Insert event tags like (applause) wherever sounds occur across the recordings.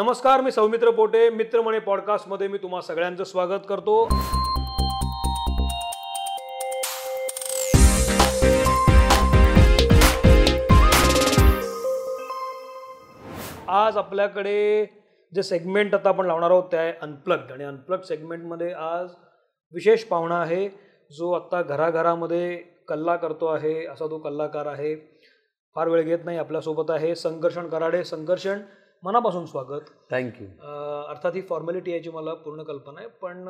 नमस्कार मी सौमित्र पोटे मित्रमणे पॉडकास्टमध्ये मी तुम्हा सगळ्यांचं स्वागत करतो आज आपल्याकडे जे सेगमेंट आता आपण लावणार आहोत ते आहे अनप्लग्ड आणि सेगमेंट सेगमेंटमध्ये आज विशेष पाहुणा आहे जो आत्ता घराघरामध्ये कल्ला करतो आहे असा तो कल्लाकार आहे फार वेळ घेत नाही आपल्यासोबत आहे संघर्षण कराडे संघर्षण मनापासून स्वागत थँक्यू अर्थात ही फॉर्मॅलिटी याची मला पूर्ण कल्पना आहे पण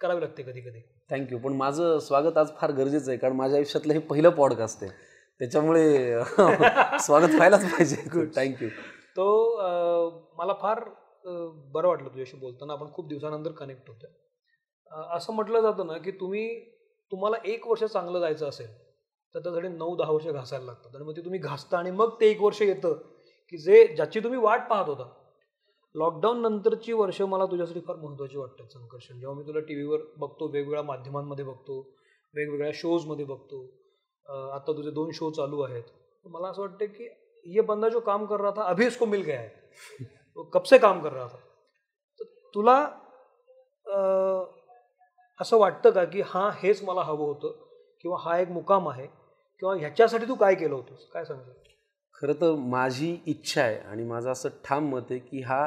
करावी लागते कधी कधी थँक्यू पण माझं स्वागत आज फार गरजेचं आहे कारण माझ्या आयुष्यातलं हे पहिलं पॉडकास्ट आहे त्याच्यामुळे (laughs) स्वागत व्हायलाच पाहिजे गुड (laughs) थँक्यू तो मला फार बरं वाटलं तुझ्याशी बोलताना आपण खूप दिवसानंतर कनेक्ट होतो असं म्हटलं जातं ना की तुम्ही तुम्हाला एक वर्ष चांगलं जायचं असेल तर त्यासाठी नऊ दहा वर्ष घासायला लागतात आणि मग ते तुम्ही घासता आणि मग ते एक वर्ष येतं की जे ज्याची तुम्ही वाट पाहत होता लॉकडाऊन नंतरची वर्ष मला तुझ्यासाठी फार महत्त्वाची वाटतात संकर्षण जेव्हा मी तुला टी व्हीवर बघतो वेगवेगळ्या माध्यमांमध्ये बघतो वेगवेगळ्या शोजमध्ये बघतो आता तुझे दोन शो चालू आहेत मला असं वाटतं की ये बंदा जो काम कर रहा था अभी इसको मिल गया है तो कब से काम कर रहा था तर तुला असं वाटतं का की हां हेच मला हवं होतं किंवा हा एक मुकाम आहे किंवा ह्याच्यासाठी तू काय केलं होतंस काय सांगतो खरं तर माझी इच्छा आहे आणि माझं असं ठाम मत आहे की हा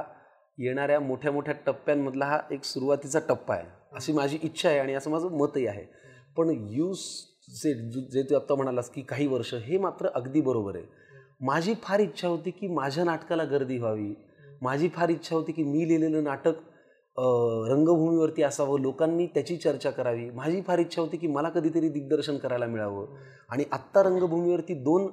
येणाऱ्या मोठ्या मोठ्या टप्प्यांमधला हा एक सुरुवातीचा टप्पा आहे अशी माझी इच्छा आहे आणि असं माझं मतही आहे पण यूज जे जे तू आत्ता म्हणालास की काही वर्ष हे मात्र अगदी बरोबर आहे माझी फार इच्छा होती की माझ्या नाटकाला गर्दी व्हावी माझी फार इच्छा होती की मी लिहिलेलं नाटक रंगभूमीवरती असावं लोकांनी त्याची चर्चा करावी माझी फार इच्छा होती की मला कधीतरी दिग्दर्शन करायला मिळावं आणि आत्ता रंगभूमीवरती दोन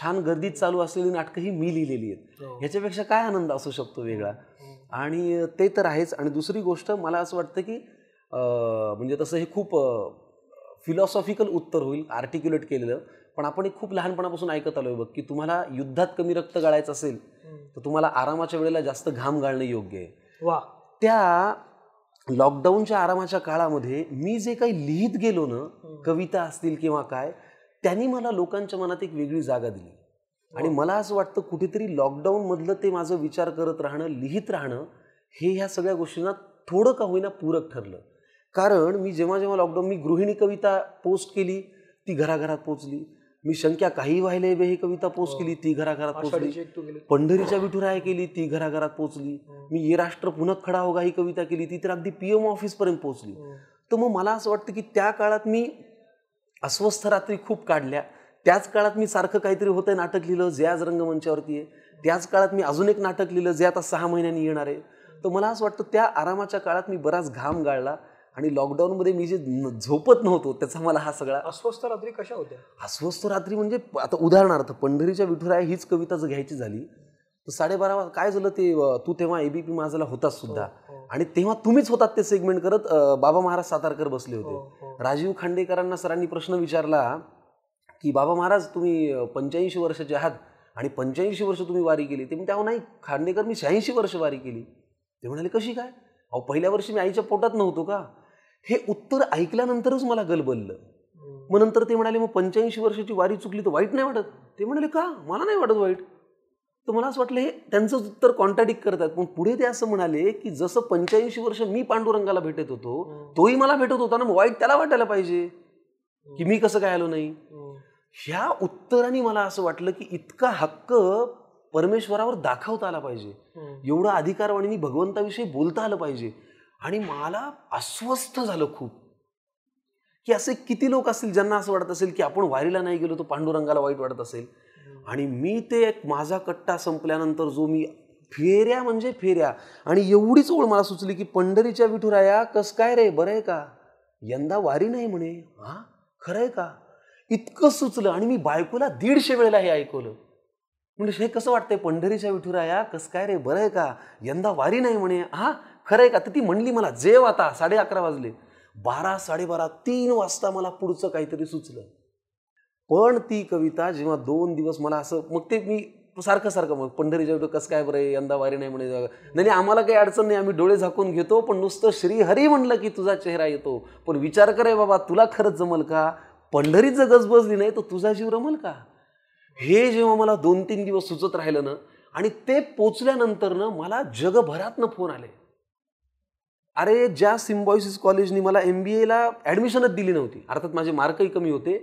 छान गर्दीत चालू असलेली नाटकं ही मी लिहिलेली आहेत हो. ह्याच्यापेक्षा काय आनंद असू शकतो वेगळा हो. आणि ते तर आहेच आणि दुसरी गोष्ट मला असं वाटतं की म्हणजे तसं हे खूप फिलॉसॉफिकल उत्तर होईल आर्टिक्युलेट केलेलं पण आपण खूप लहानपणापासून ऐकत आहे बघ की तुम्हाला युद्धात कमी रक्त गाळायचं असेल तर तुम्हाला आरामाच्या वेळेला जास्त घाम गाळणं योग्य आहे वा त्या लॉकडाऊनच्या आरामाच्या काळामध्ये मी जे काही लिहित गेलो ना कविता असतील किंवा काय त्यांनी मला लोकांच्या मनात एक वेगळी जागा दिली आणि मला असं वाटतं कुठेतरी लॉकडाऊनमधलं ते माझं विचार करत राहणं लिहित राहणं हे ह्या सगळ्या गोष्टींना थोडं का होईना पूरक ठरलं कारण मी जेव्हा जेव्हा लॉकडाऊन मी गृहिणी कविता पोस्ट केली ती घराघरात पोचली मी शंक्या काही व्हायला बे ही कविता पोस्ट हो. केली ती घराघरात पोचली पंढरीच्या विठुराय केली ती घराघरात पोचली हो. मी ये राष्ट्र पुन्हा खडा होगा ही कविता केली ती तर अगदी पी एम ऑफिसपर्यंत पोहोचली हो. तर मग मला असं वाटतं की त्या काळात मी अस्वस्थ रात्री खूप काढल्या त्याच काळात मी सारखं काहीतरी होतंय नाटक लिहिलं जे आज रंगमंचावरती आहे त्याच काळात मी अजून एक नाटक लिहिलं जे आता सहा महिन्यांनी येणार आहे तर मला असं वाटतं त्या आरामाच्या काळात मी बराच घाम गाळला आणि लॉकडाऊनमध्ये मी जे झोपत नव्हतो त्याचा मला हा सगळा अस्वस्थ रात्री कशा होत्या अस्वस्थ रात्री म्हणजे आता उदाहरणार्थ पंढरीच्या विठुराया हीच कविता जर घ्यायची झाली तर साडेबारा काय झालं ते तू तेव्हा एबीपी माझाला होतास सुद्धा हो. आणि तेव्हा तुम्हीच होतात ते सेगमेंट करत बाबा महाराज सातारकर बसले होते हो, हो. राजीव खांडेकरांना सरांनी प्रश्न विचारला की बाबा महाराज तुम्ही पंच्याऐंशी वर्षाचे आहात आणि पंच्याऐंशी वर्ष तुम्ही वारी केली ते म्हणजे नाही खांडेकर मी शहाऐंशी वर्ष वारी केली ते म्हणाले कशी काय अहो पहिल्या वर्षी मी आईच्या पोटात नव्हतो का हे उत्तर ऐकल्यानंतरच मला गलबललं मग नंतर ते म्हणाले मग पंच्याऐंशी वर्षाची वारी चुकली तर वाईट नाही वाटत ते म्हणाले का मला नाही वाटत वाईट तर मला असं वाटलं हे त्यांचंच उत्तर कॉन्ट्रॅडिक्ट करतात पण पुढे ते असं म्हणाले की जसं पंच्याऐंशी वर्ष मी पांडुरंगाला भेटत होतो तोही मला भेटत होता ना वाईट त्याला वाटायला पाहिजे की मी कसं काय आलो नाही ह्या उत्तराने मला असं वाटलं की इतका हक्क परमेश्वरावर दाखवता आला पाहिजे एवढा मी भगवंताविषयी बोलता आलं पाहिजे आणि मला अस्वस्थ झालं खूप की असे किती लोक असतील ज्यांना असं वाटत असेल की आपण वारीला नाही गेलो तो पांडुरंगाला वाईट वाटत असेल आणि मी ते एक माझा कट्टा संपल्यानंतर जो मी फेऱ्या म्हणजे फेऱ्या आणि एवढीच ओळ मला सुचली की पंढरीच्या विठुराया कस काय रे बरं आहे का यंदा वारी नाही म्हणे हा खरं आहे का इतकं सुचलं आणि मी बायकोला दीडशे वेळेला हे ऐकवलं म्हणजे हे कसं वाटतंय पंढरीच्या विठुराया कस काय रे बरं आहे का यंदा वारी नाही म्हणे हा खरं आहे का तर ती म्हणली मला जेव आता साडे अकरा वाजले बारा साडेबारा तीन वाजता मला पुढचं काहीतरी सुचलं पण ती कविता जेव्हा दोन दिवस मला असं मग ते मी सारखं सारखं मग पंढरीच्या कसं काय बरं यंदा वारी नाही म्हणे नाही आम्हाला काही अडचण नाही आम्ही डोळे झाकून घेतो पण नुसतं श्रीहरी म्हटलं की तुझा चेहरा येतो पण विचार करे बाबा तुला खरंच जमल का पंढरीच जर गजबजली नाही तर तुझा जीव रमल का हे जेव्हा मला दोन तीन दिवस सुचत राहिलं ना आणि ते न मला जगभरातनं फोन आले अरे ज्या सिम्बॉयसिस कॉलेजनी मला एम बी एला ॲडमिशनच दिली नव्हती अर्थात माझे मार्कही कमी होते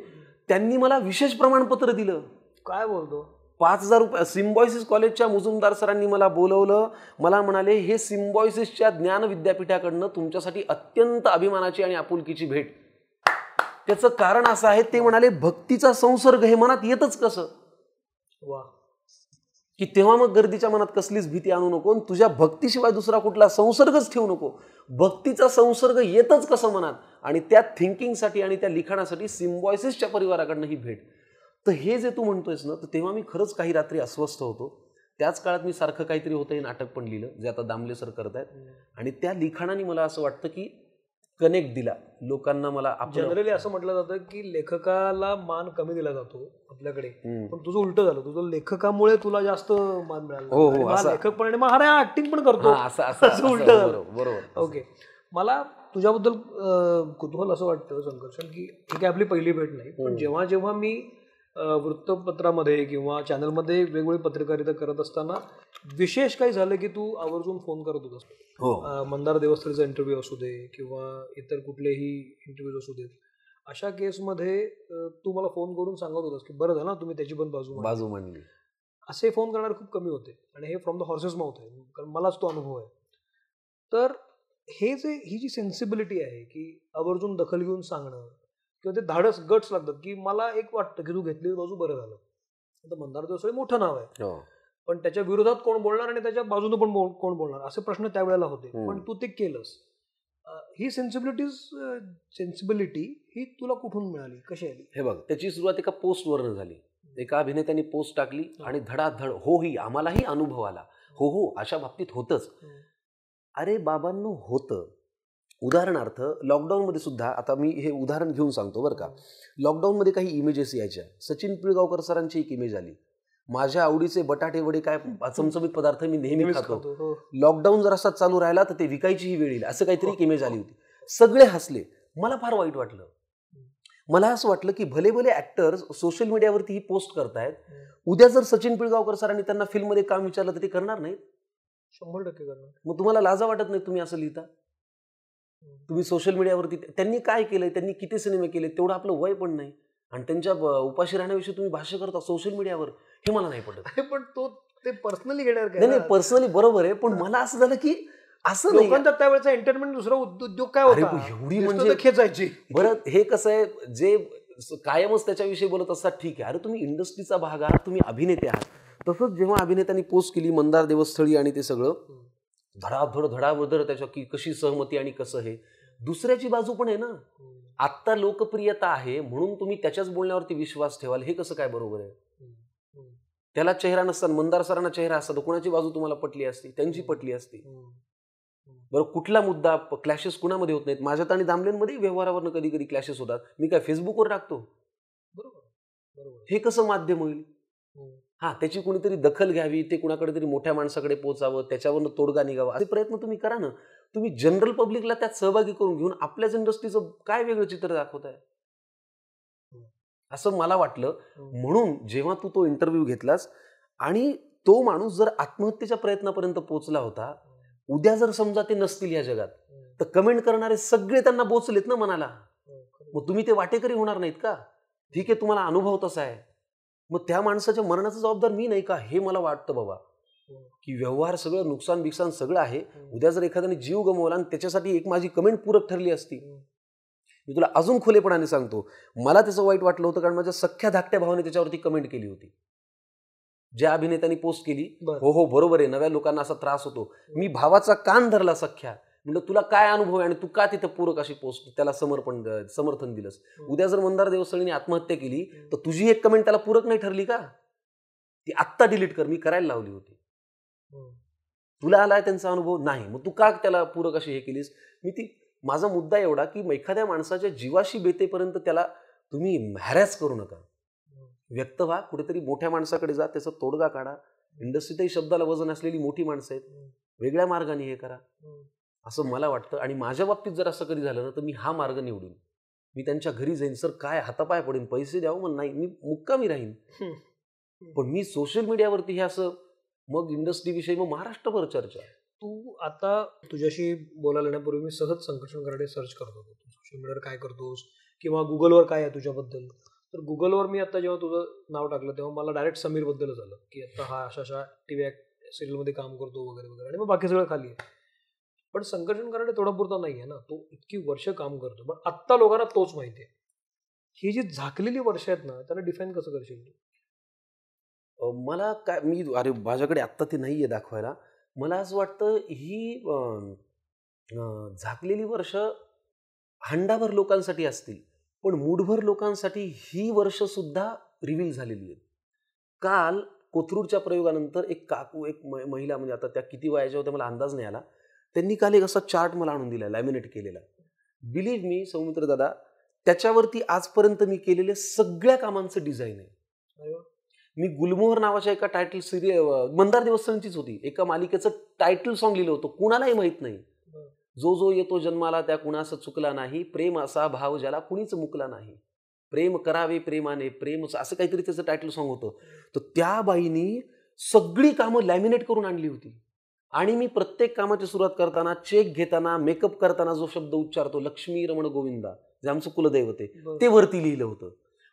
त्यांनी मला विशेष प्रमाणपत्र दिलं काय बोलतो पाच हजार रुपये सिम्बॉयसिस कॉलेजच्या मुजुमदार सरांनी मला बोलवलं मला म्हणाले हे सिम्बॉयसिसच्या ज्ञान विद्यापीठाकडनं तुमच्यासाठी अत्यंत अभिमानाची आणि आपुलकीची भेट त्याचं कारण असं आहे ते म्हणाले भक्तीचा संसर्ग हे मनात येतच कसं वा की तेव्हा मग गर्दीच्या मनात कसलीच भीती आणू नको तुझ्या भक्तीशिवाय दुसरा कुठला संसर्गच ठेवू नको भक्तीचा संसर्ग येतच कसं मनात आणि त्या थिंकिंगसाठी आणि त्या लिखाणासाठी सिम्बॉयसिसच्या परिवाराकडनं ही भेट तर हे जे तू म्हणतोयस ना तर तेव्हा मी खरंच काही रात्री अस्वस्थ होतो त्याच काळात मी सारखं काहीतरी होतं हे नाटक पण लिहिलं जे आता दामले सर करत आहेत आणि त्या लिखाणाने मला असं वाटतं की कनेक्ट दिला लोकांना मला जनरली असं म्हटलं जातं की लेखकाला मान कमी दिला जातो आपल्याकडे पण तुझं उलट झालं तुझं लेखकामुळे तुला जास्त मान मिळाला हो, हो, लेखक पण ऍक्टिंग पण करतो असं असं उलट झालं बरोबर ओके मला तुझ्याबद्दल कुतूहल असं वाटतं संकर्षण की ठीक आहे आपली पहिली भेट नाही पण जेव्हा जेव्हा मी वृत्तपत्रामध्ये किंवा चॅनलमध्ये वेगवेगळी पत्रकारिता करत असताना विशेष काही झालं की तू आवर्जून फोन करत होतास हो मंदार देवस्थळीचा इंटरव्ह्यू असू दे किंवा इतर कुठलेही इंटरव्ह्यूज असू देत अशा केसमध्ये तू मला फोन करून सांगत होतास की बरं झालं तुम्ही त्याची पण बाजू बाजू मांडली असे फोन करणारे खूप कमी होते आणि हे फ्रॉम द हॉर्सेस माउथ आहे कारण मलाच तो अनुभव आहे तर हे जे ही जी सेन्सिबिलिटी आहे की आवर्जून दखल घेऊन सांगणं किंवा ते धाडस गट्स लागतात की मला एक वाटतं की तू घेतली बाजू बरं झालं आता मंदार सगळे मोठं नाव आहे हो. पण त्याच्या विरोधात कोण बोलणार आणि त्याच्या बाजूने पण कोण बोलणार असे प्रश्न त्यावेळेला होते पण तू ते केलंस ही सेन्सिबिलिटीज सेन्सिबिलिटी ही तुला कुठून मिळाली कशी आली हे बघ त्याची सुरुवात एका पोस्टवरनं झाली एका अभिनेत्याने पोस्ट टाकली आणि धडाधड हो ही आम्हालाही अनुभव आला हो हो अशा बाबतीत होतच अरे बाबांनो होतं उदाहरणार्थ लॉकडाऊनमध्ये सुद्धा आता मी हे उदाहरण घेऊन सांगतो बरं का लॉकडाऊनमध्ये काही इमेजेस यायच्या सचिन पिळगावकर सरांची एक इमेज आली माझ्या आवडीचे बटाटे वडे काय चमचमीत पदार्थ मी नेहमी खातो लॉकडाऊन हो. जर असा चालू राहिला तर ते विकायचीही वेळ येईल असं काहीतरी एक इमेज हो, हो. आली होती सगळे हसले मला फार वाईट वाटलं मला असं वाटलं की भले भले ऍक्टर्स सोशल मीडियावरती ही पोस्ट करतायत उद्या जर सचिन पिळगावकर सरांनी त्यांना फिल्ममध्ये काम विचारलं तर ते करणार नाहीत शंभर टक्के करणार मग तुम्हाला लाजा वाटत नाही तुम्ही असं लिहिता तुम्ही सोशल मीडियावरती त्यांनी काय केलंय त्यांनी किती सिनेमे केले तेवढं आपलं वय पण नाही आणि त्यांच्या उपाशी राहण्याविषयी तुम्ही भाष्य करता सोशल मीडियावर हे मला नाही पडत पण तो ते पर्सनली घेणार नाही नाही पर्सनली बरोबर आहे पण मला असं झालं की असं नाही त्यावेळेचा एंटरटेनमेंट दुसरा उद्योग काय होता एवढी म्हणजे खेचायची बरं हे कसं आहे जे कायमच त्याच्याविषयी बोलत असतात ठीक आहे अरे तुम्ही इंडस्ट्रीचा भाग आहात तुम्ही अभिनेते आहात तसंच जेव्हा अभिनेत्यांनी पोस्ट केली मंदार देवस्थळी आणि ते सगळं धडाधड धडावधर त्याच्या की कशी सहमती आणि कसं हे दुसऱ्याची बाजू पण आहे ना आत्ता लोकप्रियता आहे म्हणून तुम्ही त्याच्याच बोलण्यावरती विश्वास ठेवाल हे कसं काय बरोबर आहे त्याला चेहरा नसताना मंदार सरांना चेहरा असतात कुणाची कोणाची बाजू तुम्हाला पटली असती त्यांची पटली असती बरं कुठला मुद्दा क्लॅशेस कुणामध्ये होत नाहीत माझ्यात आणि दामलेंमध्ये व्यवहारावर कधी कधी क्लॅशेस होतात मी काय फेसबुकवर टाकतो बरोबर हे कसं माध्यम होईल हो. हां त्याची कुणीतरी दखल घ्यावी ते कुणाकडे तरी मोठ्या माणसाकडे पोचावं त्याच्यावरनं तोडगा निघावा असे प्रयत्न तुम्ही करा ना तुम्ही जनरल पब्लिकला त्यात सहभागी करून घेऊन आपल्याच इंडस्ट्रीचं काय वेगळं चित्र दाखवत आहे असं मला वाटलं म्हणून जेव्हा तू तो इंटरव्ह्यू घेतलास आणि तो माणूस जर आत्महत्येच्या प्रयत्नापर्यंत पोहोचला होता उद्या जर समजा ते नसतील या जगात तर कमेंट करणारे सगळे त्यांना बोचलेत ना मनाला मग तुम्ही ते वाटेकरी होणार नाहीत का ठीक आहे तुम्हाला अनुभव तसा आहे मग त्या माणसाच्या मरणाचा जबाबदार मी नाही का हे मला वाटतं बाबा हो. की व्यवहार सगळं नुकसान बिकसान सगळं आहे हो. उद्या जर एखाद्याने जीव गमवला आणि त्याच्यासाठी एक माझी कमेंट पूरक ठरली असती हो. मी तुला अजून खुलेपणाने सांगतो मला त्याचं वाईट वाटलं होतं कारण माझ्या सख्या धाकट्या भावाने त्याच्यावरती कमेंट केली होती ज्या अभिनेत्यांनी पोस्ट केली हो हो बरोबर आहे नव्या लोकांना असा त्रास होतो मी भावाचा कान धरला सख्या म्हणलं तुला काय अनुभव आहे आणि तू का तिथं पूरक अशी पोस्ट त्याला समर्पण समर्थन दिलंस उद्या जर मंदार देवस्थळीने आत्महत्या केली तर तुझी एक कमेंट त्याला पूरक नाही ठरली का ती आत्ता डिलीट कर मी करायला लावली होती तुला आलाय त्यांचा अनुभव नाही मग तू का त्याला पूरक अशी हे केलीस मी ती माझा मुद्दा एवढा की एखाद्या माणसाच्या जीवाशी बेतेपर्यंत त्याला तुम्ही हॅरॅस करू नका व्यक्त व्हा कुठेतरी मोठ्या माणसाकडे जा त्याचा तोडगा काढा इंडस्ट्रीतही शब्दाला वजन असलेली मोठी माणसं आहेत वेगळ्या मार्गाने हे करा असं मला वाटतं आणि माझ्या बाबतीत जर असं कधी झालं ना तर मी हा मार्ग निवडून मी त्यांच्या घरी जाईन सर काय हातापाय पडेन पैसे द्यावं मग नाही मी मुक्कामी राहीन (laughs) पण मी सोशल मीडियावरती हे असं मग इंडस्ट्रीविषयी मग महाराष्ट्रभर चर्चा तू आता तुझ्याशी बोलायला येण्यापूर्वी मी सहज संकर्षण कराडे सर्च करत होतो सोशल मीडियावर काय करतोस किंवा गुगलवर काय आहे तुझ्याबद्दल तर गुगलवर मी आता जेव्हा तुझं नाव टाकलं तेव्हा मला डायरेक्ट समीरबद्दलच आलं की आता हा अशा अशा टी व्ही सिरियलमध्ये काम करतो वगैरे वगैरे आणि मग बाकी सगळं खाली आहे पण संकर्षण कराडे तेवढा नाही आहे ना तो इतकी वर्ष काम करतो पण आत्ता लोकांना तोच माहिती आहे ही जी झाकलेली वर्ष आहेत ना त्याला डिफाईन कसं करशील तू मला काय मी अरे माझ्याकडे आत्ता ते नाही आहे दाखवायला मला असं वाटतं ही झाकलेली वर्ष हंडाभर लोकांसाठी असतील पण मूठभर लोकांसाठी ही वर्ष सुद्धा रिव्हील झालेली आहेत काल कोथरूडच्या प्रयोगानंतर एक काकू एक महिला म्हणजे आता त्या किती वयाच्या होत्या मला अंदाज नाही आला त्यांनी काल एक असा चार्ट मला आणून दिला लॅमिनेट केलेला बिलीव्ह मी सौमित्र दादा त्याच्यावरती आजपर्यंत मी केलेल्या सगळ्या कामांचं डिझाईन आहे मी गुलमोहर नावाच्या एका टायटल सिरियल मंदार दिवसांचीच होती एका मालिकेचं टायटल सॉन्ग लिहिलं होतं कुणालाही माहीत नाही जो जो येतो जन्माला त्या कुणाचा चुकला नाही प्रेम असा भाव ज्याला कुणीच मुकला नाही प्रेम करावे प्रेमाने प्रेम असं काहीतरी त्याचं टायटल सॉंग होतं तर त्या बाईनी सगळी कामं लॅमिनेट करून आणली होती आणि मी प्रत्येक कामाची सुरुवात करताना चेक घेताना मेकअप करताना जो शब्द उच्चारतो लक्ष्मी रमण गोविंदा जे आमचं होते ते वरती लिहिलं होतं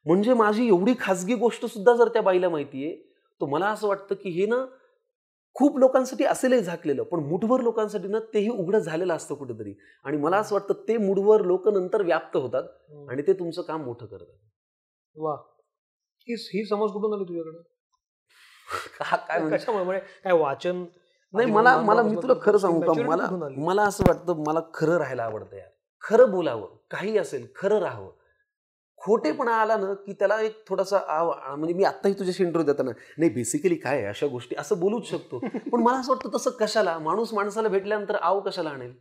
म्हणजे माझी एवढी खाजगी गोष्ट सुद्धा जर त्या बाईला माहितीये तर मला असं वाटतं की हे ना खूप लोकांसाठी असेलही झाकलेलं पण मुठभर लोकांसाठी ना तेही उघडं झालेलं असतं कुठेतरी आणि मला असं वाटतं ते मुठभर लोक नंतर व्याप्त होतात हो. आणि ते तुमचं काम मोठं करतात वा ही समज कुठून आली तुझ्याकडे (laughs) म्हणजे म्हणजे काय वाचन नाही मला मला मी तुला खरं सांगू का मला मला असं वाटतं मला खरं राहायला आवडतं यार खरं बोलावं काही असेल खरं राहावं खोटेपणा आला ना की त्याला एक थोडासा आव म्हणजे मी आत्ताही तुझ्याशी इंटरव्ह्यू देताना नाही बेसिकली काय अशा गोष्टी असं बोलूच शकतो (laughs) पण मला असं वाटतं तसं कशाला माणूस माणसाला भेटल्यानंतर आव कशाला आणेल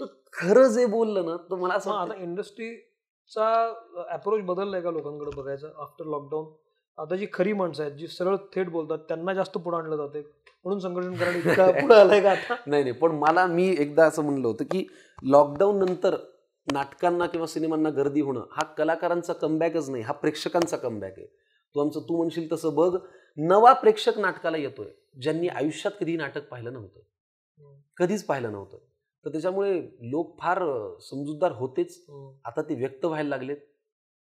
तर खरं जे बोललं ना तर मला असं आता इंडस्ट्रीचा अप्रोच बदललाय का लोकांकडे बघायचा आफ्टर लॉकडाऊन आता जी खरी माणसं आहेत जी सरळ थेट बोलतात त्यांना जास्त पुढे आणलं जाते म्हणून संघर्षण (laughs) का नाही नाही पण मला मी एकदा असं म्हणलं होतं की लॉकडाऊन नंतर नाटकांना किंवा सिनेमांना गर्दी होणं हा कलाकारांचा कमबॅकच नाही हा प्रेक्षकांचा कमबॅक आहे तू आमचं तू म्हणशील तसं बघ नवा प्रेक्षक नाटकाला येतोय ज्यांनी आयुष्यात कधी नाटक पाहिलं नव्हतं कधीच पाहिलं नव्हतं तर त्याच्यामुळे लोक फार समजूतदार होतेच आता ते व्यक्त व्हायला लागलेत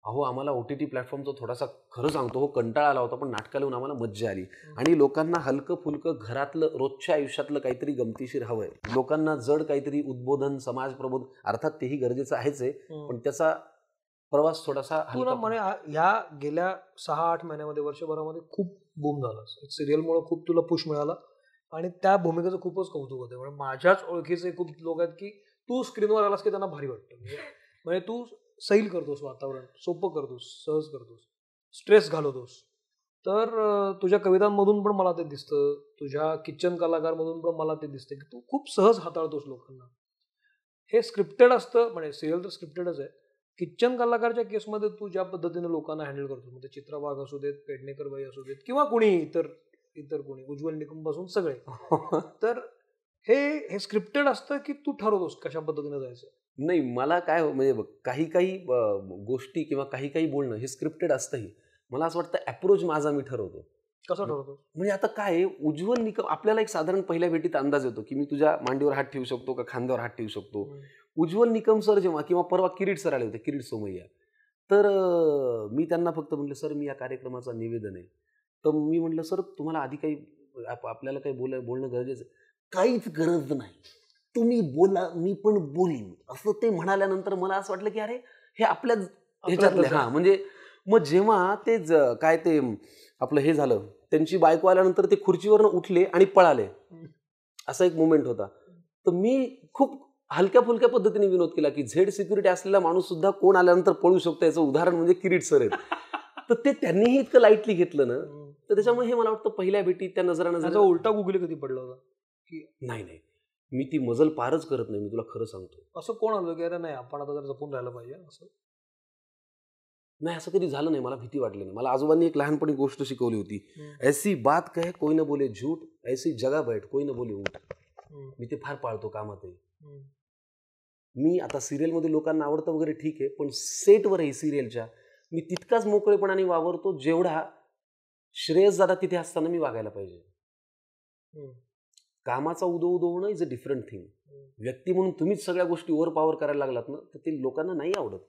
अहो आम्हाला ओ टी टी प्लॅटफॉर्मचा थोडासा खरं सांगतो हो कंटाळा आला होता पण नाटकं लिहून आम्हाला मज्जा आली आणि लोकांना हलकं फुलकं घरातलं रोजच्या आयुष्यातलं काहीतरी गमतीशीर हवंय लोकांना जड काहीतरी उद्बोधन समाज प्रबोधन अर्थात तेही गरजेचं आहेच आहे पण त्याचा प्रवास थोडासा म्हणजे ह्या गेल्या सहा आठ महिन्यामध्ये वर्षभरामध्ये खूप बूम झाला सिरियलमुळे खूप तुला पुश मिळाला आणि त्या भूमिकेचं खूपच कौतुक होतं म्हणजे माझ्याच ओळखीचे खूप लोक आहेत की तू स्क्रीनवर आलास की त्यांना भारी वाटतं म्हणजे, म्हणजे तू सैल करतोस वातावरण सोपं करतोस सहज करतोस स्ट्रेस घालवतोस तर तुझ्या कवितांमधून पण मला ते दिसतं तुझ्या किचन कलाकारमधून पण मला ते दिसतं की तू खूप सहज हाताळतोस लोकांना हे स्क्रिप्टेड असतं म्हणजे सिरियल तर स्क्रिप्टेडच आहे किचन कलाकारच्या केसमध्ये तू ज्या पद्धतीने लोकांना हँडल करतोस म्हणजे चित्रा असू देत पेडणेकर बाई असू देत किंवा कोणी इतर इतर कोणी उज्ज्वल पासून सगळे (laughs) तर हे हे स्क्रिप्टेड असतं की तू ठरवतोस कशा पद्धतीने जायचं नाही मला काय हो, म्हणजे बघ काही काही गोष्टी किंवा काही काही बोलणं हे स्क्रिप्टेड असतंही मला असं वाटतं अप्रोच माझा मी ठरवतो कसं ठरवतो म्हणजे आता काय उज्ज्वल निकम आपल्याला एक साधारण पहिल्या भेटीत अंदाज येतो की मी तुझ्या मांडीवर हात ठेवू शकतो का खांद्यावर हात ठेवू शकतो उज्ज्वल निकम सर जेव्हा किंवा परवा किरीट सर आले होते किरीट सोमय्या तर मी त्यांना फक्त म्हटलं सर मी या कार्यक्रमाचा निवेदन आहे तर मी म्हटलं सर तुम्हाला आधी काही आपल्याला काही बोल बोलणं गरजेचं काहीच गरज नाही तुम्ही बोला मी पण बोलीन असं ते म्हणाल्यानंतर मला असं वाटलं की अरे हे आपल्या ह्याच्यातले हा म्हणजे मग जेव्हा ते काय ते आपलं हे झालं त्यांची बायको आल्यानंतर ते खुर्चीवरनं उठले आणि पळाले असा एक मुमेंट होता तर मी खूप हलक्या फुलक्या पद्धतीने विनोद केला की झेड सिक्युरिटी असलेला माणूस सुद्धा कोण आल्यानंतर पळू शकतो याचं उदाहरण म्हणजे किरीट सर आहेत (laughs) तर ते त्यांनीही इतकं लाईटली घेतलं ना तर त्याच्यामुळे हे मला वाटतं पहिल्या भेटीत त्या नजरानं उलटा गुगली कधी पडला होता की नाही नाही मी ती मजल पारच करत नाही मी तुला खरं सांगतो असं कोण आलं की अरे नाही आपण आता जर जपून राहिलं पाहिजे असं नाही असं कधी झालं नाही मला भीती वाटली नाही मला आजोबांनी एक लहानपणी गोष्ट शिकवली होती ऐसी बात कहे कोई न बोले झूठ ऐसी जगा बैठ कोई ना बोले उठ मी ते फार पाळतो कामातही मी आता सिरियलमध्ये लोकांना आवडतं वगैरे ठीक आहे पण सेटवरही सिरियलच्या मी तितकाच मोकळेपणाने वावरतो जेवढा श्रेयस दादा तिथे असताना मी वागायला पाहिजे कामाचा उदो उदो होणं इज अ डिफरंट थिंग व्यक्ती म्हणून तुम्हीच सगळ्या गोष्टी ओव्हर पॉवर करायला लागलात ना तर ते लोकांना नाही आवडत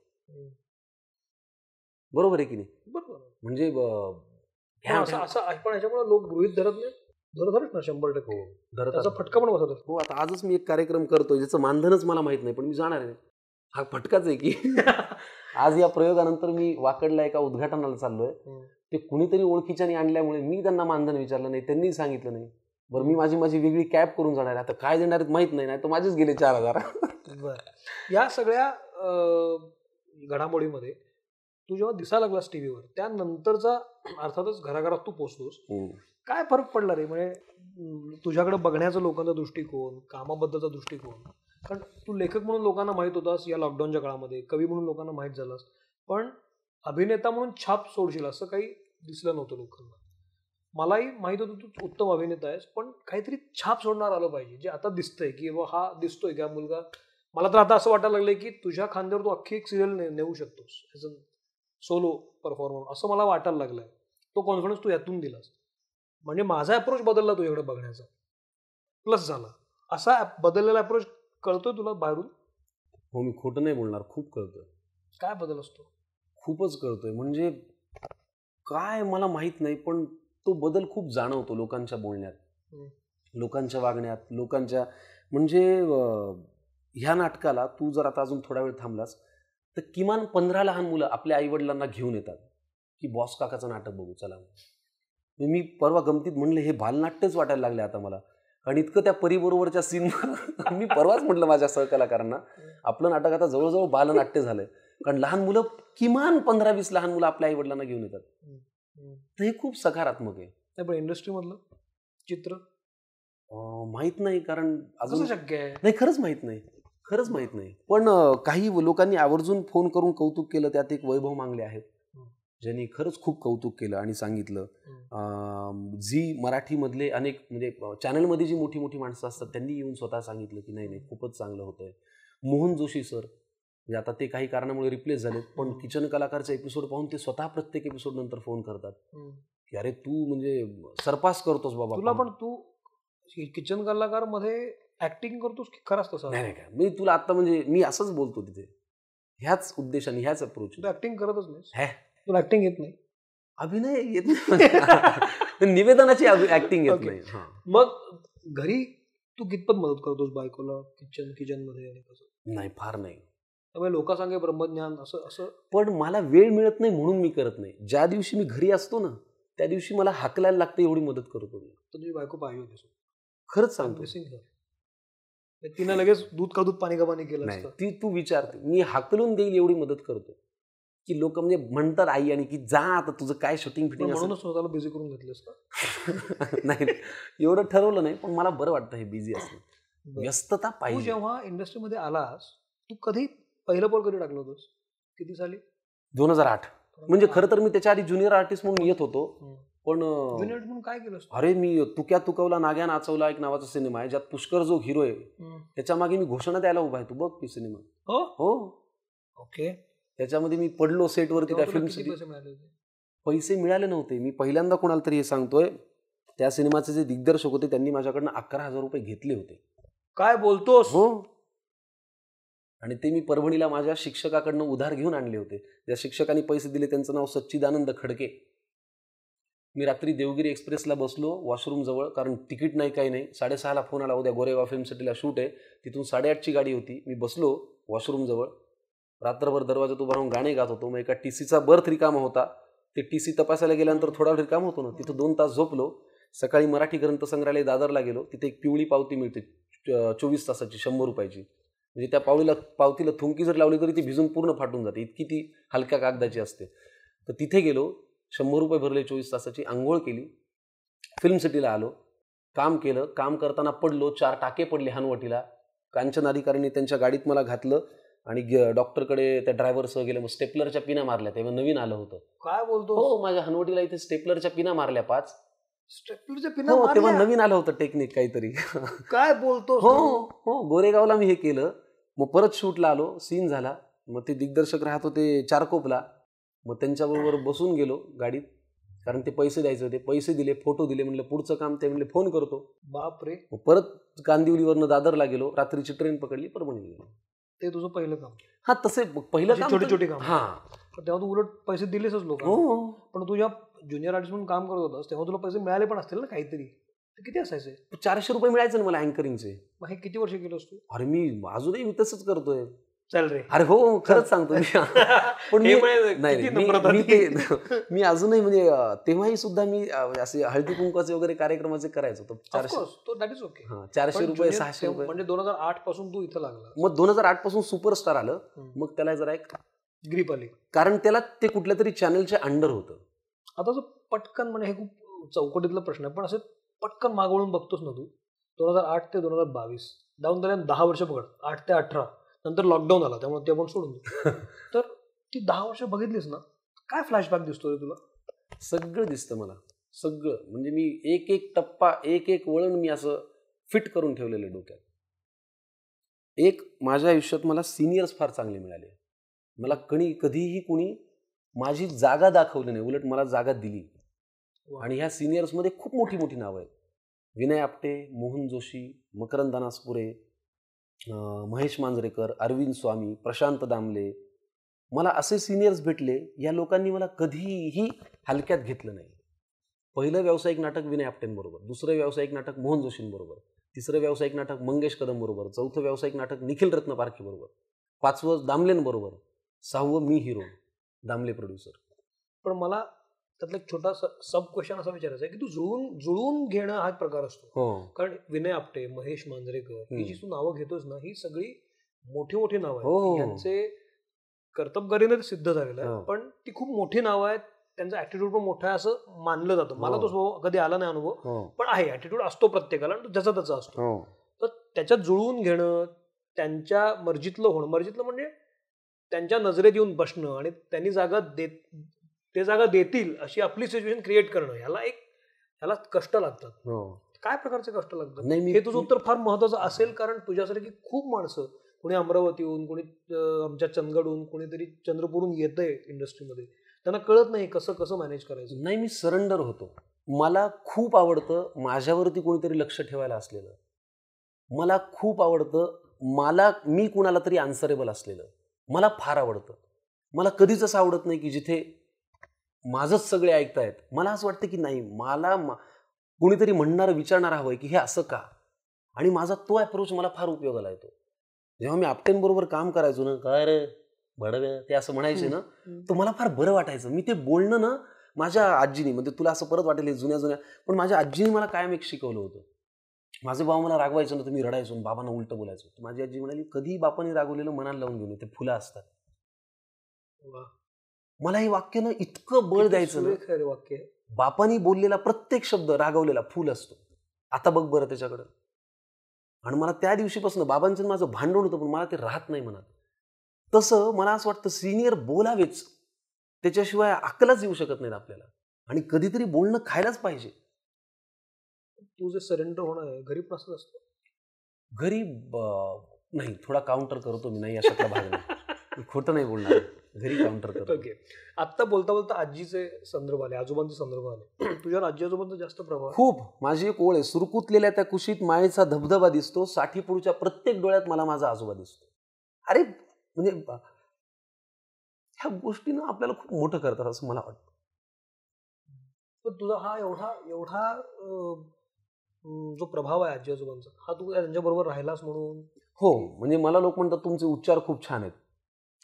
बरोबर आहे की नाही म्हणजे पण लोक गृहित धरत नाही ना शंभर टक्के हो, धरत फटका पण हो आता आजच मी एक कार्यक्रम करतोय ज्याचं मानधनच मला माहित नाही पण मी जाणार आहे हा फटकाच आहे की (laughs) आज या प्रयोगानंतर मी वाकडला एका उद्घाटनाला चाललोय ते कुणीतरी ओळखीच्या आणल्यामुळे मी त्यांना मानधन विचारलं नाही त्यांनी सांगितलं नाही बरं मी माझी माझी वेगळी कॅब करून जाणार आहे आता काय देणार माहित माहीत नाही तर माझेच गेले चार हजार या सगळ्या घडामोडीमध्ये तू जेव्हा दिसा लागलास टीव्हीवर त्यानंतरचा अर्थातच घराघरात तू पोचतोस हो. काय फरक पडला रे म्हणजे तुझ्याकडे बघण्याचा लोकांचा दृष्टिकोन कामाबद्दलचा दृष्टिकोन कारण तू लेखक म्हणून लोकांना माहीत होतास या लॉकडाऊनच्या काळामध्ये कवी म्हणून लोकांना माहीत झालास पण अभिनेता म्हणून छाप सोडशील असं काही दिसलं नव्हतं लोकांना मलाही माहीत होतं तू उत्तम अभिनेता आहेस पण काहीतरी छाप सोडणार आलं पाहिजे जे आता दिसतंय की व हा दिसतोय का मुलगा मला तर आता असं वाटायला लागलंय की तुझ्या खांद्यावर तू अख्खी एक सिरियल नेऊ शकतोस ॲज अ सोलो परफॉर्मर असं मला वाटायला लागलंय तो कॉन्फिडन्स तू यातून दिलास म्हणजे माझा अप्रोच बदलला तुझ्याकडे बघण्याचा प्लस झाला असा बदललेला अप्रोच कळतोय तुला बाहेरून हो मी खोटं नाही बोलणार खूप कळतोय काय बदल असतो खूपच कळतोय म्हणजे काय मला माहीत नाही पण तो बदल खूप जाणवतो लोकांच्या बोलण्यात लोकांच्या वागण्यात लोकांच्या म्हणजे ह्या नाटकाला तू जर आता अजून थोडा वेळ थांबलास तर किमान पंधरा लहान मुलं आपल्या आईवडिलांना घेऊन येतात की बॉस काकाचं नाटक बघू चला मी परवा गमतीत म्हणलं हे बालनाट्यच वाटायला लागले आता मला कारण इतकं त्या परीबरोबरच्या सीन मी परवाच म्हटलं माझ्या सहकलाकारांना आपलं नाटक आता जवळजवळ बालनाट्य झालंय कारण लहान मुलं किमान पंधरा वीस लहान मुलं आपल्या आईवडिलांना घेऊन येतात ते खूप सकारात्मक आहे नाही पण इंडस्ट्रीमधलं चित्र माहीत नाही कारण अजून शक्य आहे नाही खरंच माहित नाही खरंच माहित नाही पण काही लोकांनी आवर्जून फोन करून कौतुक केलं त्यात एक वैभव मागले आहेत ज्यांनी खरंच खूप कौतुक केलं आणि सांगितलं झी मराठीमधले अनेक म्हणजे चॅनलमध्ये जी मोठी मोठी माणसं असतात त्यांनी येऊन स्वतः सांगितलं की नाही नाही खूपच चांगलं होतंय मोहन जोशी सर म्हणजे आता ते काही कारणामुळे रिप्लेस झालेत पण किचन कलाकारचा एपिसोड पाहून ते स्वतः प्रत्येक एपिसोड नंतर फोन करतात की अरे तू म्हणजे सरपास करतोस बाबा तुला पण तू किचन कलाकार मध्ये ऍक्टिंग करतोस की खरंच तसं नाही नाही काय मी तुला आता म्हणजे मी असंच बोलतो तिथे ह्याच उद्देशाने ह्याच अप्रोच तू ऍक्टिंग करतच नाही तुला ऍक्टिंग येत नाही अभिनय येत नाही (laughs) निवेदनाची ऍक्टिंग येत नाही मग घरी तू कितपत मदत करतोस बायकोला किचन किचन मध्ये नाही फार नाही त्यामुळे सांगे ब्रह्मज्ञान असं असं पण मला वेळ मिळत नाही म्हणून मी करत नाही ज्या दिवशी मी घरी असतो ना त्या दिवशी मला हाकलायला लागते एवढी मदत करतो मी तुझी बायको पाहिजे होती खरंच सांगतो तिने लगेच दूध का दूध पाणी का पाणी केलं ती तू विचारते मी हाकलून देईल एवढी मदत करतो की लोक म्हणजे म्हणतात आई आणि की जा आता तुझं काय शूटिंग फिटिंग म्हणून स्वतःला बिझी करून घेतलं (laughs) नाही एवढं ठरवलं नाही पण मला बरं वाटतं हे बिझी असं व्यस्तता पाहिजे जेव्हा इंडस्ट्रीमध्ये आलास तू कधी पहिलं पोल कधी टाकलं किती साली दोन हजार आठ म्हणजे खरं तर मी त्याच्या आधी ज्युनियर आर्टिस्ट म्हणून येत होतो पण काय केलं अरे मी तुक्या तुकवला नाग्या नाचवला एक नावाचा सिनेमा आहे ज्यात पुष्कर जो हिरो आहे त्याच्या मागे मी घोषणा द्यायला उभा आहे तू बघ ती सिनेमा हो हो ओके त्याच्यामध्ये मी पडलो सेटवरती त्या फिल्म पैसे मिळाले नव्हते मी पहिल्यांदा कोणाला तरी हे सांगतोय त्या सिनेमाचे जे दिग्दर्शक होते त्यांनी माझ्याकडनं अकरा हजार रुपये घेतले होते काय बोलतोस हो आणि ते मी परभणीला माझ्या शिक्षकाकडनं उधार घेऊन आणले होते ज्या शिक्षकांनी पैसे दिले त्यांचं नाव सच्चिदानंद खडके मी रात्री देवगिरी एक्सप्रेसला बसलो वॉशरूमजवळ कारण तिकीट नाही काही नाही साडेसहाला फोन आला उद्या गोरेगाव फिल्म सिटीला शूट आहे तिथून साडेआठची गाडी होती मी बसलो वॉशरूमजवळ रात्रभर दरवाजा तो राहून गाणे गात होतो मग एका टी सीचा बर्थ रिकामा होता ते टी सी तपासायला गेल्यानंतर थोडा रिकामा होतो ना तिथं दोन तास झोपलो सकाळी मराठी ग्रंथसंग्रहालय दादरला गेलो तिथे एक पिवळी पावती मिळते चोवीस तासाची शंभर रुपयाची म्हणजे त्या पावलीला पावतीला थुंकी जर लावली तरी ती भिजून पूर्ण फाटून जाते इतकी ती हलक्या कागदाची असते तर तिथे गेलो शंभर रुपये भरले चोवीस तासाची आंघोळ केली फिल्म सिटीला आलो काम केलं काम करताना पडलो चार टाके पडले हानवटीला कांचन अधिकाऱ्यांनी त्यांच्या गाडीत मला घातलं आणि डॉक्टरकडे त्या ड्रायव्हरसह गेले मग स्टेपलरच्या पिना मारल्या तेव्हा नवीन आलं होतं काय बोलतो हो माझ्या हनवटीला इथे स्टेपलरच्या पिना मारल्या पाच स्टेपलरच्या पिना हो, तेव्हा नवीन आलं होतं टेक्निक काहीतरी काय बोलतो हो हो गोरेगावला मी हे केलं मग परत शूटला आलो सीन झाला मग ते दिग्दर्शक राहत होते चारकोपला मग त्यांच्याबरोबर बसून गेलो गाडीत कारण ते पैसे द्यायचे होते पैसे दिले फोटो दिले म्हणलं पुढचं काम ते म्हणले फोन करतो बाप रे परत कांदिवलीवरनं दादरला गेलो रात्रीची ट्रेन पकडली परभणी गेलो ते तुझं पहिलं काम हा तसे पहिलं छोटे छोटे काम हा तेव्हा तू उलट पैसे दिलेच लोक हो पण तुझ्या ज्युनियर आर्टिस्ट म्हणून काम करत होतास तेव्हा तुला पैसे मिळाले पण असतील ना काहीतरी किती असायचे चारशे रुपये मिळायचे ना मला अँकरिंगचे मग हे किती वर्ष गेलो असतो अरे मी अजूनही मी तसंच करतोय चल रे अरे हो खरंच सांगतो (laughs) पण नाही मी अजूनही म्हणजे तेव्हाही सुद्धा मी असे हळदी कुंकाचे वगैरे कार्यक्रमाचे करायचो तर चारशे ओके चारशे रुपये सहाशे रुपये म्हणजे दोन हजार आठ पासून तू इथं लागला मग दोन हजार आठ पासून सुपरस्टार आलं मग त्याला जरा एक ग्रीप आली कारण त्याला ते कुठल्या तरी चॅनलच्या अंडर होतं आता पटकन म्हणजे हे खूप चौकटीतला प्रश्न आहे पण असे पटकन मागवळून बघतोस ना तू दोन हजार आठ ते दोन हजार बावीस डाऊन दरम्यान दहा वर्ष पकड आठ ते अठरा नंतर लॉकडाऊन आला त्यामुळे ते आपण सोडून (laughs) तर ती दहा वर्ष बघितलीस ना काय फ्लॅशबॅक दिसतो तुला सगळं दिसतं मला सगळं म्हणजे मी एक एक टप्पा एक एक वळण मी असं फिट करून ठेवलेलं डोक्यात एक माझ्या आयुष्यात मला सिनियर्स फार चांगले मिळाले मला कणी कधीही कुणी माझी जागा दाखवली नाही उलट मला जागा दिली आणि ह्या सिनियर्समध्ये खूप मोठी मोठी नावं आहेत विनय आपटे मोहन जोशी मकरंद दानासपुरे महेश मांजरेकर अरविंद स्वामी प्रशांत दामले मला असे सिनियर्स भेटले या लोकांनी मला कधीही हलक्यात घेतलं नाही पहिलं व्यावसायिक नाटक विनय आपटेंबरोबर दुसरं व्यावसायिक नाटक मोहन जोशींबरोबर तिसरं व्यावसायिक नाटक मंगेश कदमबरोबर चौथं व्यावसायिक नाटक निखिल रत्न पारखीबरोबर पाचवं दामलेंबरोबर सहावं मी हिरो दामले प्रोड्युसर पण मला त्यातला एक छोटा सब क्वेश्चन असा विचारायचा की तू जुळून जुळून घेणं हा प्रकार असतो हो. कारण विनय आपटे महेश मांजरेकर ही जी तू नावं घेतोस ना ही सगळी मोठी मोठी नावं आहेत हो. कर्तबगारीने सिद्ध झालेलं आहे हो. पण ती खूप मोठी नावं आहेत त्यांचा ऍटिट्यूड पण मोठा आहे असं मानलं जातं मला तो स्वभाव कधी आला नाही अनुभव पण आहे ऍटिट्यूड असतो प्रत्येकाला आणि तो ज्याचा त्याचा असतो तर त्याच्यात जुळवून घेणं त्यांच्या मर्जीतलं होणं मर्जीतलं म्हणजे त्यांच्या नजरेत येऊन बसणं आणि त्यांनी जागा देत ते जागा देतील अशी आपली सिच्युएशन क्रिएट करणं ह्याला एक ह्याला कष्ट लागतात हो. काय प्रकारचे कष्ट लागतात नाही हे तुझं उत्तर फार महत्वाचं असेल कारण तुझ्यासारखी खूप माणसं कोणी अमरावतीहून कोणी आमच्या चंदगडहून कोणीतरी चंद्रपूरहून येत आहे इंडस्ट्रीमध्ये त्यांना कळत नाही कसं कसं मॅनेज करायचं नाही मी सरेंडर होतो मला खूप आवडतं माझ्यावरती कोणीतरी लक्ष ठेवायला असलेलं मला खूप आवडतं मला मी कुणाला तरी आन्सरेबल असलेलं मला फार आवडतं मला कधीच असं आवडत नाही की जिथे माझंच सगळे ऐकतायत मला असं वाटतं की नाही मला कुणीतरी कोणीतरी म्हणणारं विचारणार हवं आहे की हे असं का आणि माझा तो अप्रोच मला फार उपयोगाला येतो जेव्हा मी आपट्यांबरोबर काम करायचो ना काय रे भडव्या ते असं म्हणायचे ना तर मला फार बरं वाटायचं मी ते बोलणं ना माझ्या आजीने म्हणजे तुला असं परत वाटेल जुन्या जुन्या पण माझ्या आजीने मला कायम एक शिकवलं होतं माझे बाबा मला रागवायचं ना तर रडायचो बाबांना उलट बोलायचो माझी आजी म्हणाली कधी बापाने रागवलेलं मनाला लावून घेऊन ते फुलं असतात मला हे वाक्य इतकं बळ द्यायचं ना वाक्य बापानी बोललेला प्रत्येक शब्द रागवलेला फुल असतो आता बघ बरं त्याच्याकडं आणि मला त्या दिवशीपासून बाबांचं माझं भांडण होतं पण मला ते राहत नाही म्हणत तसं मला असं वाटतं सिनियर बोलावेच त्याच्याशिवाय अकलाच येऊ शकत नाही आपल्याला आणि कधीतरी बोलणं खायलाच पाहिजे तू जे सरेंडर होणार आहे घरी प्रश्न असतो घरी नाही थोडा काउंटर करतो मी नाही अशातला भाग नाही खोटं नाही बोलणार घरी काउंटर करतो ओके (laughs) आत्ता बोलता बोलता आजीचे संदर्भ आले आजोबांचे संदर्भ आले (clears throat) तुझ्या आजी आजोबांचा जास्त प्रभाव खूप माझी एक ओळ आहे सुरकुतलेल्या त्या कुशीत मायेचा धबधबा दिसतो साठीपूरच्या प्रत्येक डोळ्यात मला माझा आजोबा दिसतो अरे म्हणजे ह्या गोष्टीनं आपल्याला खूप मोठं करतात असं मला वाटतं पण तुझा हा एवढा एवढा जो प्रभाव आहे आजी आजोबांचा हा तू त्यांच्याबरोबर राहिलास म्हणून हो म्हणजे मला लोक म्हणतात तुमचे उच्चार खूप छान आहेत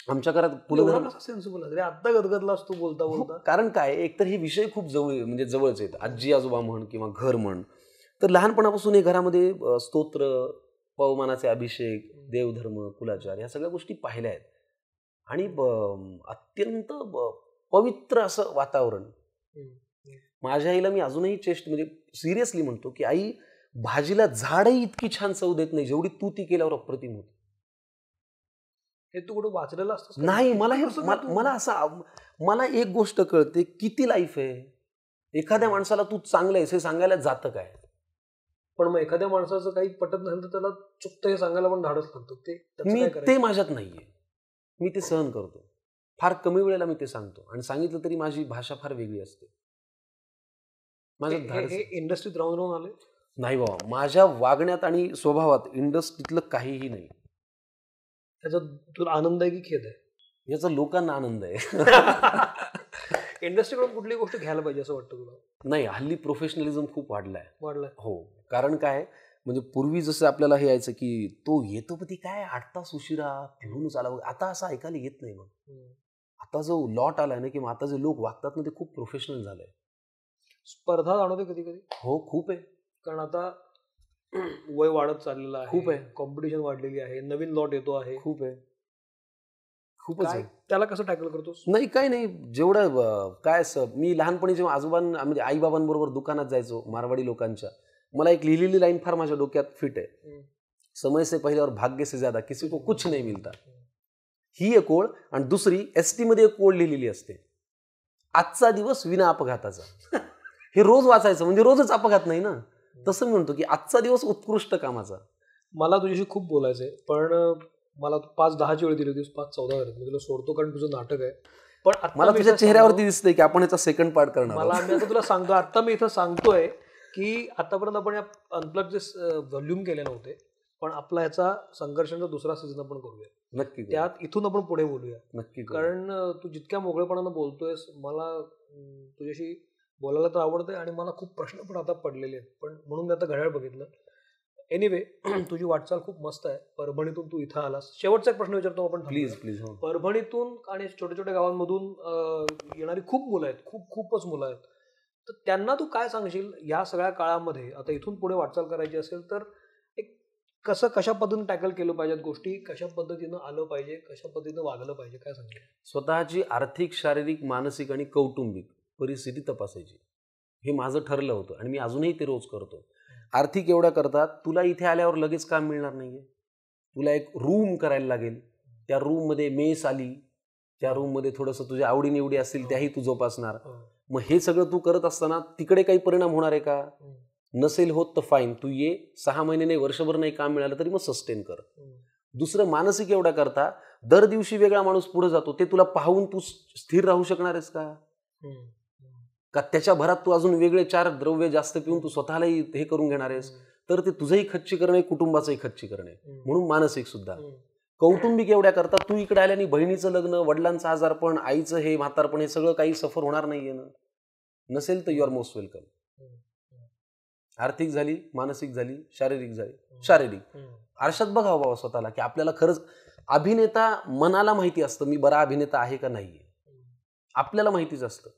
आमच्या घरात कुलधर्म सेन्सिबल आत्ता गदगदला असतो बोलता हो, बोलता कारण काय एकतर हे विषय खूप जवळ म्हणजे जवळच आहेत आजी आजोबा म्हण किंवा घर म्हण तर लहानपणापासून हे घरामध्ये स्तोत्र पवमानाचे अभिषेक देवधर्म कुलाचार ह्या सगळ्या गोष्टी पाहिल्या आहेत आणि अत्यंत पवित्र असं वातावरण माझ्या आईला मी अजूनही चेस्ट म्हणजे सिरियसली म्हणतो की आई भाजीला झाडही इतकी छान चव देत नाही जेवढी तू ती केल्यावर अप्रतिम होती हे तू कुठं वाचलेलं असतं नाही मला हे मला असं मला एक गोष्ट कळते किती लाईफ आहे एखाद्या माणसाला तू चांगलं आहेस हे सांगायला जातं काय पण मग एखाद्या माणसाचं काही पटत नाही तर त्याला चुकतं हे सांगायला पण धाडस लागतो ते मी ते माझ्यात नाहीये मी ते सहन करतो फार कमी वेळेला मी ते सांगतो आणि सांगितलं तरी माझी भाषा फार वेगळी असते माझ्या इंडस्ट्रीत राहून राहून आले नाही बाबा माझ्या वागण्यात आणि स्वभावात इंडस्ट्रीतलं काहीही नाही त्याचा तुला आनंद आहे की खेद आहे याचा लोकांना आनंद आहे इंडस्ट्रीकडून (laughs) कुठली गोष्ट घ्यायला पाहिजे असं वाटतं तुला नाही हल्ली प्रोफेशनलिझम खूप वाढलाय वाढलाय हो कारण काय म्हणजे पूर्वी जसं आपल्याला हे यायचं की तो येतो पण ती काय आठ तास उशिरा फिरूनच आला आता असं ऐकायला येत नाही मग आता जो लॉट आलाय ना की आता जे लोक वागतात ना ते खूप प्रोफेशनल झालंय स्पर्धा जाणवते कधी कधी हो खूप आहे कारण आता वय वाढत चाललेलं आहे खूप आहे कॉम्पिटिशन वाढलेली आहे नवीन लॉट येतो आहे खूप आहे खूपच आहे त्याला कसं टॅकल करतो नाही काही नाही जेवढं काय असं मी लहानपणी जेव्हा आजोबांना म्हणजे आईबाबांबरोबर दुकानात जायचो मारवाडी लोकांच्या मला एक लिहिलेली लाईन फार माझ्या डोक्यात फिट आहे समय से पहिले और भाग्य से ज्यादा किसी को कुछ नाही मिलता ही एक ओळ आणि दुसरी एस मध्ये एक ओळ लिहिलेली असते आजचा दिवस विना अपघाताचा हे रोज वाचायचं म्हणजे रोजच अपघात नाही ना तसं म्हणतो की आजचा दिवस उत्कृष्ट कामाचा मला तुझ्याशी खूप बोलायचं आहे पण मला पाच दहाची वेळ दिली दिवस पाच चौदा वेळ मी तुला सोडतो कारण तुझं नाटक आहे पण मला तुझ्या चेहऱ्यावरती दिसतंय की आपण याचा सेकंड पार्ट करणार मला मी तुला सांगतो आता मी इथं सांगतोय की आतापर्यंत आपण या अनप्लगचे व्हॉल्यूम केले नव्हते पण आपला याचा संघर्षाचा दुसरा सीझन आपण करूया नक्की त्यात इथून आपण पुढे बोलूया नक्की कारण तू जितक्या मोकळेपणानं बोलतोयस मला तुझ्याशी बोलायला तर आवडतंय आणि मला खूप प्रश्न पण आता पडलेले आहेत पण म्हणून मी आता घड्याळ बघितलं एनिवे (clears throat) तुझी वाटचाल खूप मस्त आहे परभणीतून तू इथं आलास शेवटचा एक प्रश्न विचारतो आपण प्लीज प्लीज हो. परभणीतून आणि छोट्या छोट्या गावांमधून येणारी खूप मुलं आहेत खूप खूपच मुलं आहेत तर त्यांना तू काय सांगशील या सगळ्या काळामध्ये आता इथून पुढे वाटचाल करायची असेल तर एक कसं कशा पद्धतीनं टॅकल केलं पाहिजेत गोष्टी कशा पद्धतीनं आलं पाहिजे कशा पद्धतीनं वागलं पाहिजे काय सांगशील स्वतःची आर्थिक शारीरिक मानसिक आणि कौटुंबिक परिस्थिती तपासायची हे माझं ठरलं होतं आणि मी अजूनही ते रोज करतो आर्थिक एवढा करतात तुला इथे आल्यावर लगेच काम मिळणार नाही तुला एक रूम करायला लागेल त्या रूममध्ये मेस आली त्या रूममध्ये थोडंसं तुझ्या आवडीनिवडी असतील हो. त्याही तू जोपासणार हो. मग हे सगळं तू करत असताना तिकडे काही परिणाम होणार आहे का नसेल होत तर फाईन तू ये सहा महिने नाही वर्षभर नाही काम मिळालं तरी मग सस्टेन कर दुसरं मानसिक एवढा करता दर दिवशी वेगळा माणूस पुढे जातो ते तुला पाहून तू स्थिर राहू शकणार आहेस का का त्याच्या भरात तू अजून वेगळे चार द्रव्य जास्त पिऊन तू स्वतःलाही हे करून घेणार आहेस तर ते तुझंही खच्ची करणे कुटुंबाचंही खच्ची करणे म्हणून मानसिक सुद्धा कौटुंबिक एवढ्या करता तू इकडे आल्याने बहिणीचं लग्न वडिलांचं आजारपण आईचं हे म्हातारपण हे सगळं काही सफर होणार नाहीये ना नसेल तर यू आर मोस्ट वेलकम आर्थिक झाली मानसिक झाली शारीरिक झाली शारीरिक आरशात बघा बाबा स्वतःला की आपल्याला खरंच अभिनेता मनाला माहिती असतं मी बरा अभिनेता आहे का नाही आपल्याला माहितीच असतं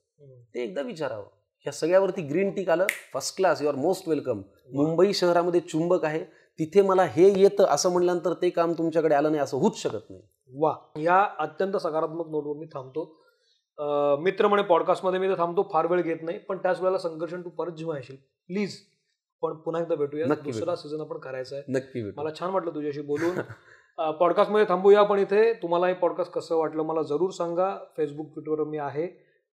ते एकदा विचारावं या सगळ्यावरती ग्रीन टीक आलं first class you are most welcome Mumbai शहरामध्ये चुंबक आहे तिथे मला हे येतं असं म्हटल्यानंतर ते काम तुमच्याकडे आलं नाही असं होऊच शकत नाही वा या अत्यंत सकारात्मक नोटवर मी थांबतो मित्र म्हणे पॉडकास्टमध्ये मी तर थांबतो फार वेळ घेत नाही पण त्याच वेळेला संघर्षण तू परत जेव्हा येशील प्लीज पण पुन्हा एकदा भेटूया दुसरा सीझन आपण करायचा आहे नक्की मला छान वाटलं तुझ्याशी बोलून पॉडकास्टमध्ये (laughs) थांबूया पण इथे तुम्हाला हे पॉडकास्ट कसं वाटलं मला जरूर सांगा फेसबुक ट्विटरवर मी आहे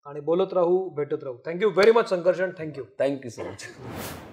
आणि बोलत राहू भेटत राहू thank you very much Sankarshan thank you thank you so much